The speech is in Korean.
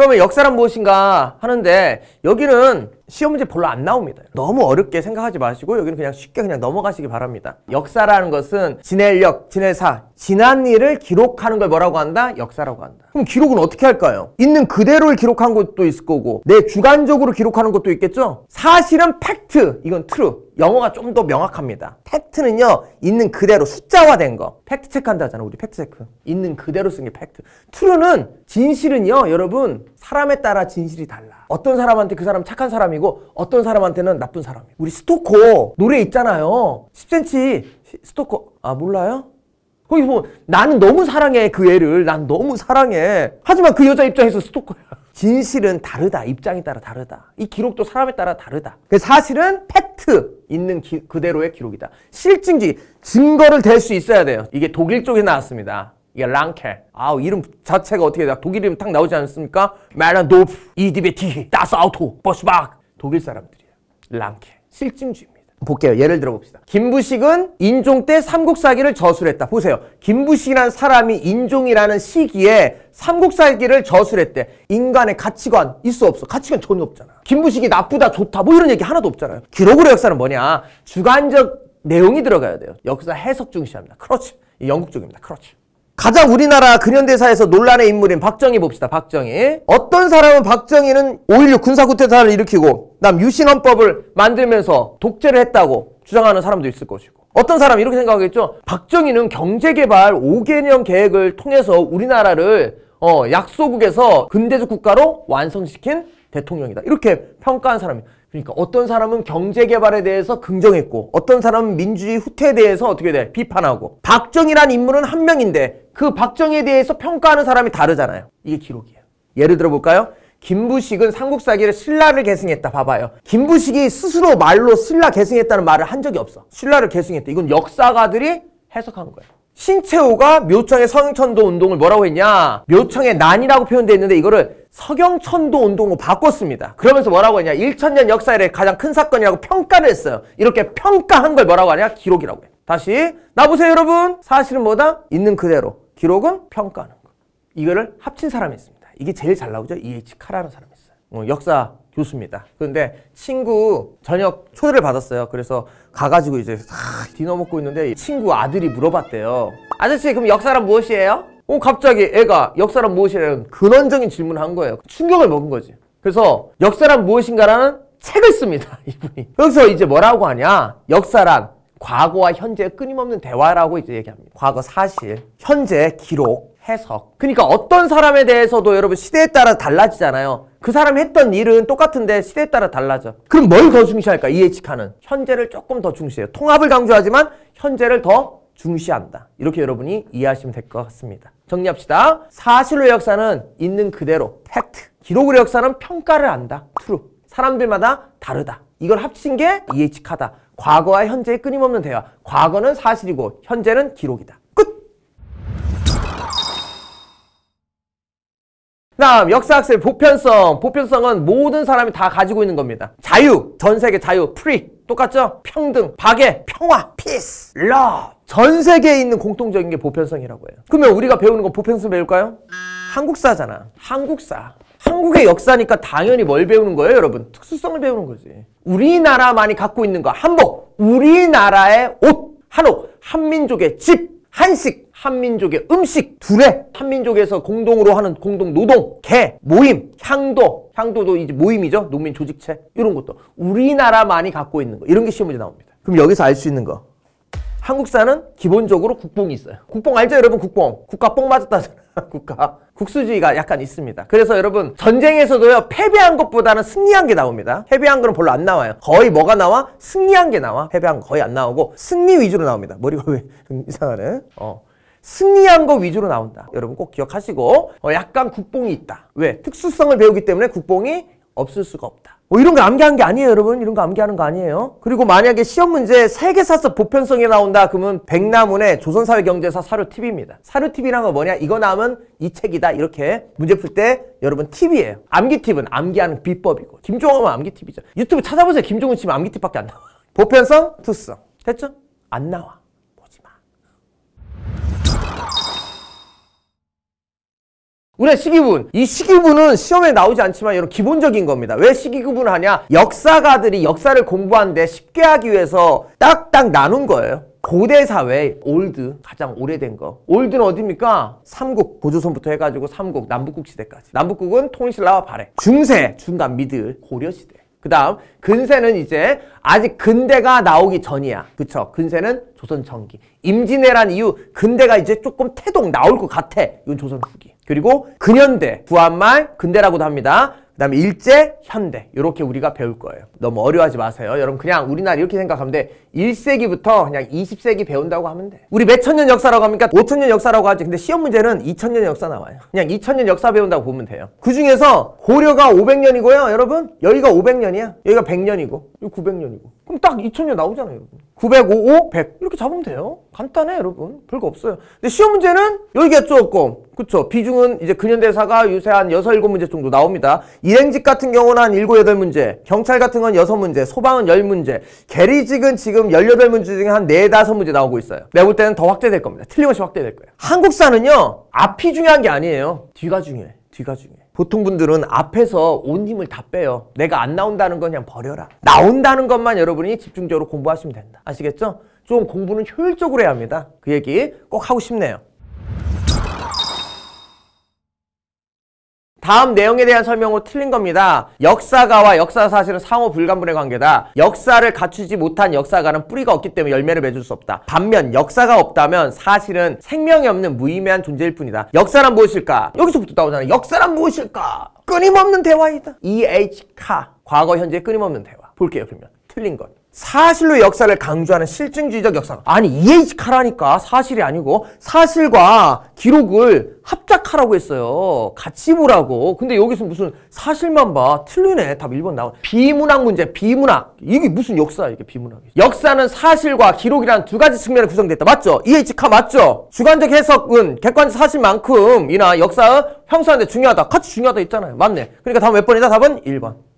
그러면 역사란 무엇인가 하는데 여기는 시험 문제 별로 안 나옵니다. 너무 어렵게 생각하지 마시고 여기는 그냥 쉽게 그냥 넘어가시기 바랍니다. 역사라는 것은 진행력, 진해사 지난 일을 기록하는 걸 뭐라고 한다? 역사라고 한다. 그럼 기록은 어떻게 할까요? 있는 그대로를 기록한 것도 있을 거고 내 주관적으로 기록하는 것도 있겠죠? 사실은 팩트, 이건 트루. 영어가 좀 더 명확합니다. 팩트는요, 있는 그대로 숫자화된 거. 팩트 체크한다 하잖아, 우리 팩트 체크. 있는 그대로 쓴 게 팩트. 트루는 진실은요, 여러분 사람에 따라 진실이 달라. 어떤 사람한테 그 사람 착한 사람이고 어떤 사람한테는 나쁜 사람이에요. 우리 스토커 노래 있잖아요. 10cm 스토커 아 몰라요? 거기 보면 나는 너무 사랑해 그 애를 난 너무 사랑해 하지만 그 여자 입장에서 스토커야 진실은 다르다 입장에 따라 다르다 이 기록도 사람에 따라 다르다 그 사실은 팩트 있는 기, 그대로의 기록이다 실증지 증거를 댈 수 있어야 돼요 이게 독일 쪽에 나왔습니다 이게 랑케. 아우 이름 자체가 어떻게 돼? 독일 이름 딱 나오지 않습니까? 마란도프, 이디베티, 다스아우토, 버스박. 독일 사람들이에요. 랑케. 실증주입니다. 의 볼게요. 예를 들어봅시다. 김부식은 인종 때 삼국사기를 저술했다. 보세요. 김부식이란 사람이 인종이라는 시기에 삼국사기를 저술했대. 인간의 가치관 있어 없어. 가치관 전혀 없잖아. 김부식이 나쁘다 좋다 뭐 이런 얘기 하나도 없잖아요. 기록으로 역사는 뭐냐. 주관적 내용이 들어가야 돼요. 역사 해석 중시합니다. 크러치. 영국 쪽입니다. 크러치. 가장 우리나라 근현대사에서 논란의 인물인 박정희 봅시다. 박정희. 어떤 사람은 박정희는 5.16 군사구태사를 일으키고 남 유신헌법을 만들면서 독재를 했다고 주장하는 사람도 있을 것이고 어떤 사람은 이렇게 생각하겠죠. 박정희는 경제개발 5개년 계획을 통해서 우리나라를 어, 약소국에서 근대적 국가로 완성시킨 대통령이다. 이렇게 평가한 사람이에요. 그러니까 어떤 사람은 경제 개발에 대해서 긍정했고 어떤 사람은 민주주의 후퇴에 대해서 어떻게 돼? 비판하고 박정희란 인물은 한 명인데 그 박정희에 대해서 평가하는 사람이 다르잖아요. 이게 기록이에요. 예를 들어 볼까요? 김부식은 삼국사기를 신라를 계승했다 봐봐요 김부식이 스스로 말로 신라 계승했다는 말을 한 적이 없어 신라를 계승했다 이건 역사가들이 해석한 거예요 신채호가 묘청의 성천도 운동을 뭐라고 했냐 묘청의 난이라고 표현되어 있는데 이거를 서경천도 운동으로 바꿨습니다. 그러면서 뭐라고 했냐? 1 0 0 0년 역사 의 가장 큰 사건이라고 평가를 했어요. 이렇게 평가한 걸 뭐라고 하냐? 기록이라고 해요. 다시 나보세요 여러분. 사실은 뭐다? 있는 그대로. 기록은 평가하는 거. 이거를 합친 사람이 있습니다. 이게 제일 잘 나오죠? E.H. 카라는 사람이 있어요. 어, 역사 교수입니다. 그런데 친구 저녁 초대를 받았어요. 그래서 가가지고 이제 싹 디너 먹고 있는데 친구 아들이 물어봤대요. 아저씨 그럼 역사란 무엇이에요? 어, 갑자기 애가 역사란 무엇이라는 근원적인 질문을 한 거예요. 충격을 먹은 거지. 그래서 역사란 무엇인가라는 책을 씁니다. 이분이. 그래서 이제 뭐라고 하냐. 역사란 과거와 현재의 끊임없는 대화라고 이제 얘기합니다. 과거 사실, 현재 기록, 해석. 그러니까 어떤 사람에 대해서도 여러분 시대에 따라 달라지잖아요. 그 사람 했던 일은 똑같은데 시대에 따라 달라져. 그럼 뭘 더 중시할까? 이해치카는 현재를 조금 더 중시해요. 통합을 강조하지만 현재를 더 중시한다. 이렇게 여러분이 이해하시면 될 것 같습니다. 정리합시다. 사실의 역사는 있는 그대로 팩트. 기록의 역사는 평가를 한다. t r 사람들마다 다르다. 이걸 합친 게예측하다 과거와 현재의 끊임없는 대화. 과거는 사실이고 현재는 기록이다. 다음 역사학습 보편성. 보편성은 모든 사람이 다 가지고 있는 겁니다. 자유, 전 세계 자유, 프리. 똑같죠? 평등, 박애, 평화, 피스, 러브. 전 세계에 있는 공통적인 게 보편성이라고 해요. 그러면 우리가 배우는 건 보편성 배울까요? 한국사잖아. 한국사. 한국의 역사니까 당연히 뭘 배우는 거예요, 여러분? 특수성을 배우는 거지. 우리나라만이 갖고 있는 거. 한복. 우리나라의 옷. 한옥. 한민족의 집. 한식, 한민족의 음식, 둘뇌 한민족에서 공동으로 하는 공동 노동, 개, 모임, 향도, 향도도 이제 모임이죠. 농민 조직체. 이런 것도 우리나라만이 갖고 있는 거. 이런 게 시험 문제 나옵니다. 그럼 여기서 알 수 있는 거. 한국사는 기본적으로 국뽕이 있어요. 국뽕 알죠, 여러분? 국뽕. 국가뽕 맞았다 국가 국수주의가 약간 있습니다. 그래서 여러분 전쟁에서도요 패배한 것보다는 승리한 게 나옵니다. 패배한 거는 별로 안 나와요. 거의 뭐가 나와? 승리한 게 나와. 패배한 거 거의 안 나오고 승리 위주로 나옵니다. 머리가 왜 이상하네. 어. 승리한 거 위주로 나온다. 여러분 꼭 기억하시고 어, 약간 국뽕이 있다. 왜? 특수성을 배우기 때문에 국뽕이 없을 수가 없다. 뭐 이런 거 암기한 게 아니에요, 여러분. 이런 거 암기하는 거 아니에요. 그리고 만약에 시험 문제 세계사서 보편성이 나온다, 그러면 백남운의 조선사회경제사 사료 팁입니다. 사료 팁이란 건 뭐냐? 이거 나오면 이 책이다. 이렇게 문제 풀 때 여러분 팁이에요. 암기 팁은 암기하는 비법이고. 김종원은 암기 팁이죠. 유튜브 찾아보세요. 김종훈 씨면 암기 팁밖에 안 나와. 보편성, 투성. 됐죠? 안 나와. 우리의 식이분 이시기분은 시험에 나오지 않지만 이런 기본적인 겁니다 왜시기구분 하냐 역사가들이 역사를 공부하는데 쉽게 하기 위해서 딱딱 나눈 거예요 고대 사회 올드 가장 오래된 거 올드는 어딥니까 삼국 고조선부터 해가지고 삼국 남북국 시대까지 남북국은 통일신라와 발해 중세 중간 미들 고려시대 그 다음 근세는 이제 아직 근대가 나오기 전이야 그쵸 근세는 조선 전기 임진왜란 이후 근대가 이제 조금 태동 나올 것 같아 이건 조선 후기 그리고 근현대, 부한말 근대라고도 합니다. 그 다음에 일제, 현대 이렇게 우리가 배울 거예요. 너무 어려워하지 마세요. 여러분 그냥 우리나라 이렇게 생각하면 돼. 1세기부터 그냥 20세기 배운다고 하면 돼. 우리 몇 천 년 역사라고 합니까? 5천 년 역사라고 하지. 근데 시험 문제는 2천 년 역사 나와요. 그냥 2천 년 역사 배운다고 보면 돼요. 그중에서 고려가 500년이고요. 여러분 여기가 500년이야. 여기가 100년이고 여기 900년이고 그럼 딱 2000년 나오잖아요. 여러분. 905, 100 이렇게 잡으면 돼요. 간단해 여러분. 별거 없어요. 근데 시험 문제는 여기가 조금 그렇죠 비중은 이제 근현대사가 유세 한 6, 7문제 정도 나옵니다. 일행직 같은 경우는 한 7, 8문제 경찰 같은 건 6문제 소방은 10문제 게리직은 지금 18문제 중에 한 4, 5문제 나오고 있어요. 내가 볼 때는 더 확대될 겁니다. 틀림없이 확대될 거예요. 한국사는요. 앞이 중요한 게 아니에요. 뒤가 중요해. 뒤가 중요해. 보통 분들은 앞에서 온 힘을 다 빼요. 내가 안 나온다는 건 그냥 버려라. 나온다는 것만 여러분이 집중적으로 공부하시면 된다. 아시겠죠? 좀 공부는 효율적으로 해야 합니다. 그 얘기 꼭 하고 싶네요. 다음 내용에 대한 설명으로 틀린 겁니다. 역사가와 역사 사실은 상호 불간분의 관계다. 역사를 갖추지 못한 역사가는 뿌리가 없기 때문에 열매를 맺을 수 없다. 반면 역사가 없다면 사실은 생명이 없는 무의미한 존재일 뿐이다. 역사란 무엇일까? 여기서부터 나오잖아. 역사란 무엇일까? 끊임없는 대화이다. E.H. 카 과거 현재 끊임없는 대화. 볼게요 그러면 틀린 것. 사실로 역사를 강조하는 실증주의적 역사 아니 이해카라니까 사실이 아니고 사실과 기록을 합작하라고 했어요 같이 보라고 근데 여기서 무슨 사실만 봐 틀리네 답 1번 나와 비문학 문제 비문학 이게 무슨 역사야 이게 비문학 역사는 사실과 기록이란두 가지 측면에 구성됐다 맞죠? EH 카 맞죠? 주관적 해석은 객관적 사실만큼이나 역사의 형성하는 데 중요하다 같이 중요하다 했잖아요 맞네 그러니까 다음 몇 번이다 답은 1번